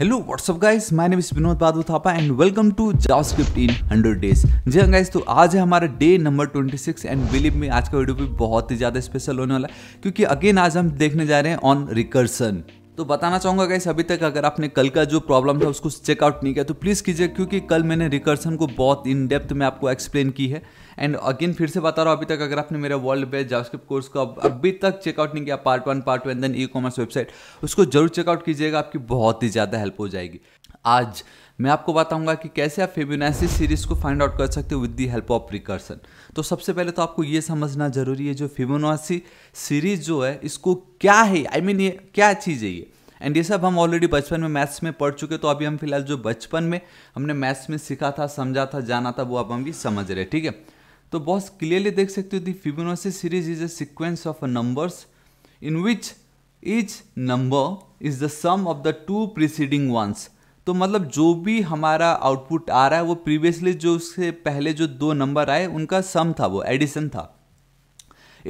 Hello what's up guys my name is Vinod Badu Thapa and welcome to JavaScript in 100 days जी हाँ guys तो आज है हमारा डे नंबर 26 एंड बिलीव में आज का वीडियो भी बहुत ही ज़्यादा स्पेशल होने वाला है क्योंकि अगेन आज हम देखने जा रहे हैं ऑन रिकर्सन तो बताना चाहूँगा कैसे अभी तक अगर आपने कल का जो प्रॉब्लम था उसको चेकआउट नहीं किया तो प्लीज़ कीजिए क्योंकि कल मैंने रिकर्सन को बहुत इन डेप्थ में आपको एक्सप्लेन की है एंड अगेन फिर से बता रहा हूँ अभी तक अगर आपने मेरा वर्ल्ड बेस्ट जावास्क्रिप्ट कोर्स को अभी तक चेकआउट नहीं किया part one part two and then e commerce website उसको जरूर चेकआउट कीजिएगा आपकी बहुत ही ज़्यादा हेल्प हो जाएगी आज मैं आपको बताऊंगा कि कैसे आप फेबोनाची सीरीज को फाइंड आउट कर सकते हो with the help of recursion तो सबसे पहले तो आपको ये समझना जरूरी है जो फेबोनाची सीरीज जो है इसको क्या है आई I मीन mean ये क्या चीज़ है ये एंड ये सब हम ऑलरेडी बचपन में मैथ्स में पढ़ चुके तो अभी हम फिलहाल जो बचपन में हमने मैथ्स में सीखा था समझा था जाना था वो अब हम भी समझ रहे ठीक है तो बहुत क्लियरली देख सकते हो the Fibonacci series is a sequence of numbers in which each number is the sum of the two preceding ones तो मतलब जो भी हमारा आउटपुट आ रहा है वो प्रीवियसली जो उससे पहले जो दो नंबर आए उनका सम था वो एडिशन था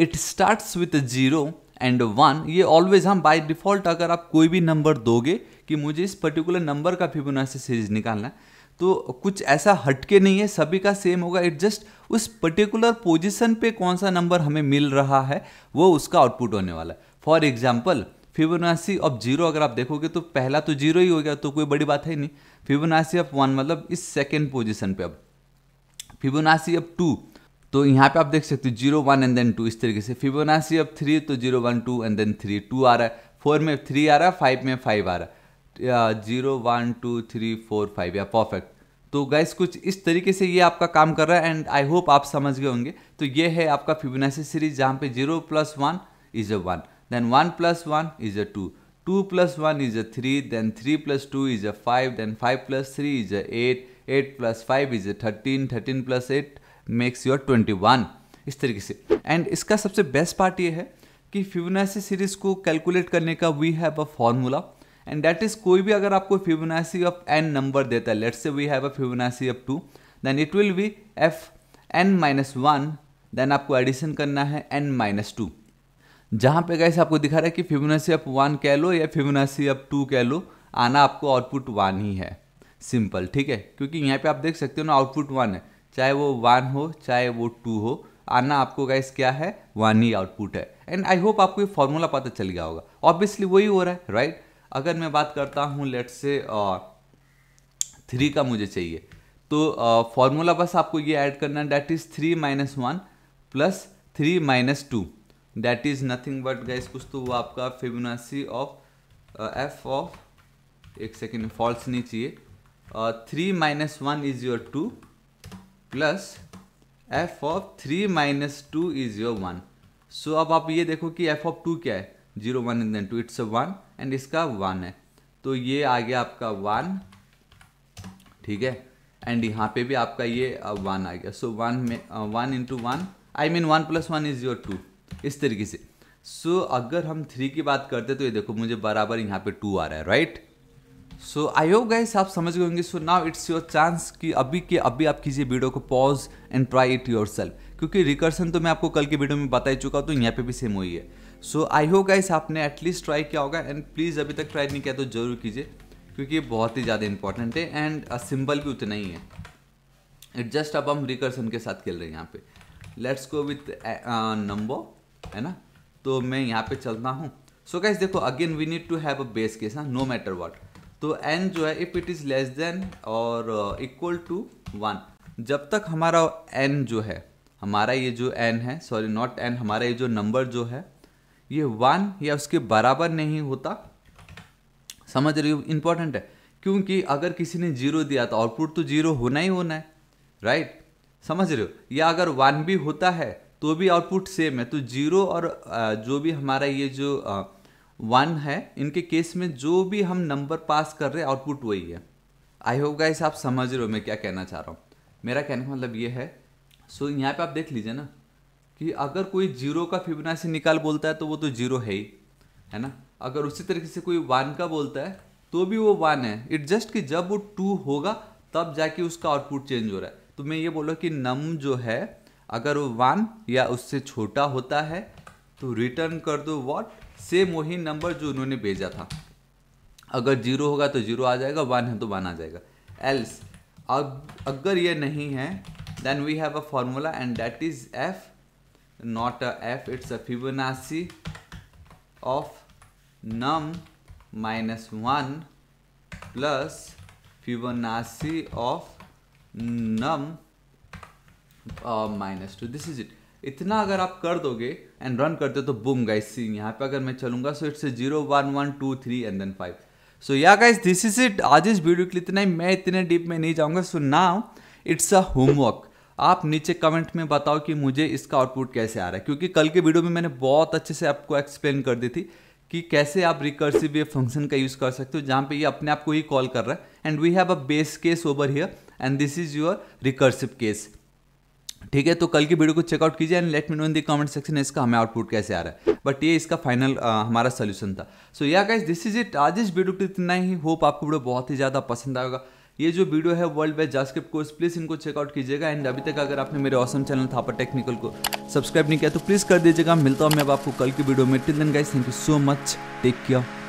it starts with zero and one ये ऑलवेज हम बाय डिफ़ॉल्ट अगर आप कोई भी नंबर दोगे कि मुझे इस पर्टिकुलर नंबर का फिबोनाची सीरीज निकालना है तो कुछ ऐसा हटके नहीं है सभी का सेम होगा इट जस्ट उस पर्टिकुलर पोजिशन पे कौन सा नंबर हमें मिल रहा है वो उसका आउटपुट होने वाला है फॉर एग्जाम्पल फिबोनाची अब जीरो अगर आप देखोगे तो पहला तो जीरो ही हो गया तो कोई बड़ी बात है नहीं फिबोनाची ऑफ वन मतलब इस सेकेंड पोजिशन पे अब फिबोनाची अब टू तो यहाँ पे आप देख सकते हो zero one and then two इस तरीके से फिबोनाची अब थ्री तो zero one two and then three two आ रहा है फोर में थ्री आ रहा है फाइव में फाइव आ रहा है zero one two three four five या परफेक्ट तो गैस कुछ इस तरीके से ये आपका काम कर रहा है एंड आई होप आप समझ गए होंगे तो ये है आपका फिबोनाची सीरीज जहाँ पे zero plus one is a one then 1 plus 1 is a 2. 2 plus 1 is a 3, then 3 plus 2 is a 5, then 5 plus 3 is a 8, 8 plus 5 is a 13, 13 plus 8 makes your 21. इस तरीके से एंड इसका सबसे बेस्ट पार्ट ये है कि फिबोनाची सीरीज को calculate करने का we have a formula and that is कोई भी अगर आपको फिबोनाची ऑफ एन नंबर देता है let's say we have a Fibonacci of two then it will be F N minus one देन आपको एडिशन करना है एन माइनस टू जहाँ पे गैस आपको दिखा रहा है कि फिबोनाची अप वन कह लो या फिबोनाची अप टू कह लो आना आपको आउटपुट वन ही है सिंपल ठीक है क्योंकि यहाँ पे आप देख सकते हो ना आउटपुट वन है चाहे वो वन हो चाहे वो टू हो आना आपको गैस क्या है वन ही आउटपुट है एंड आई होप आपको ये फॉर्मूला पता चल गया होगा ऑब्वियसली वही हो रहा है राइट right? अगर मैं बात करता हूँ लेट से थ्री का मुझे चाहिए तो फॉर्मूला बस आपको ये ऐड करना है that is three minus one plus three minus two that is nothing but guess कुछ तो वो आपका फिबोनाची ऑफ एफ ऑफ एक सेकेंड फॉल्स नहीं चाहिए three minus one is your two plus F of three minus two is your one so अब आप ये देखो कि एफ ऑफ टू क्या है zero one is two it's one and इसका वन है तो ये आ गया आपका वन ठीक है एंड यहाँ पे भी आपका ये वन uh, आ गया सो वन में one into one I mean one plus one is your two इस तरीके से सो so, अगर हम थ्री की बात करते तो ये देखो मुझे बराबर यहाँ पे टू आ रहा है right so I hope guys आप समझ गए होंगे so now it's your chance कि अभी के अभी आप कीजिए वीडियो को pause and try it yourself क्योंकि रिकर्सन तो मैं आपको कल की वीडियो में बता ही चुका हूँ तो यहाँ पे भी सेम हुई है सो आई होप गाइस आपने एटलीस्ट ट्राई किया होगा एंड प्लीज़ अभी तक ट्राई नहीं किया तो जरूर कीजिए क्योंकि ये बहुत ही ज़्यादा इंपॉर्टेंट है एंड सिंबल भी उतना ही है इट जस्ट अब हम रिकर्सन के साथ खेल रहे हैं यहाँ पे लेट्स गो विथ नंबर है ना तो मैं यहाँ पे चलता हूँ सो गाइज देखो again we need to have a base case हाँ नो मैटर वॉट तो एन जो है if it is less than और इक्वल टू वन जब तक हमारा एन जो है हमारा ये जो एन है सॉरी नॉट एन हमारा ये जो नंबर जो है ये वन या उसके बराबर नहीं होता समझ रही हो इम्पॉर्टेंट है क्योंकि अगर किसी ने जीरो दिया तो आउटपुट तो जीरो होना ही होना है राइट समझ रहे हो या अगर वन भी होता है तो भी आउटपुट सेम है तो जीरो और जो भी हमारा ये जो वन है इनके केस में जो भी हम नंबर पास कर रहे हैं आउटपुट वही है आई होप गाइस आप समझ रहे हो मैं क्या कहना चाह रहा हूँ मेरा कहने का मतलब ये है सो so, यहाँ पे आप देख लीजिए ना कि अगर कोई जीरो का से निकाल बोलता है तो वो तो जीरो है ही है ना अगर उसी तरीके से कोई वन का बोलता है तो भी वो वन है इट जस्ट कि जब वो टू होगा तब जाके उसका आउटपुट चेंज हो रहा है तो मैं ये बोल रहा हूँ कि नम जो है अगर वो वन या उससे छोटा होता है तो रिटर्न कर दो वॉट सेम वही नंबर जो उन्होंने भेजा था अगर जीरो होगा तो जीरो आ जाएगा वन है तो वन आ जाएगा एल्स अब अगर ये नहीं है then we have a formula and that is F not a F it's a Fibonacci of num minus one plus Fibonacci of num minus two this is it इतना अगर आप कर दोगे एंड रन करते हो तो बूम गाइस सी यहाँ पे अगर मैं चलूंगा so it's zero one one two three and then five so या गाइस दिस इज इट आज इस वीडियो के लिए इतना ही मैं इतने डीप में नहीं जाऊंगा so now it's a homework आप नीचे कमेंट में बताओ कि मुझे इसका आउटपुट कैसे आ रहा है क्योंकि कल के वीडियो में मैंने बहुत अच्छे से आपको एक्सप्लेन कर दी थी कि कैसे आप रिकर्सिव ये फंक्शन का यूज़ कर सकते हो जहाँ पे ये अपने आप को ही कॉल कर रहा है and we have a base case over here and this is your recursive case ठीक है तो कल की वीडियो को चेकआउट कीजिए and let me know in the comment section इसका हमें आउटपुट कैसे आ रहा है बट ये इसका फाइनल आ, हमारा सोल्यूशन था सो या गाइस दिस इज इट आज इस वीडियो को इतना ही होप आपको वीडियो बहुत ही ज़्यादा पसंद आएगा ये जो वीडियो है world wide JavaScript course please इनको चेकआउट कीजिएगा एंड अभी तक अगर आपने मेरे ऑसम चैनल थापर टेक्निकल को सब्सक्राइब नहीं किया तो प्लीज़ कर दीजिएगा मिलता हूँ मैं आपको कल की वीडियो में till then guys thank you so much take care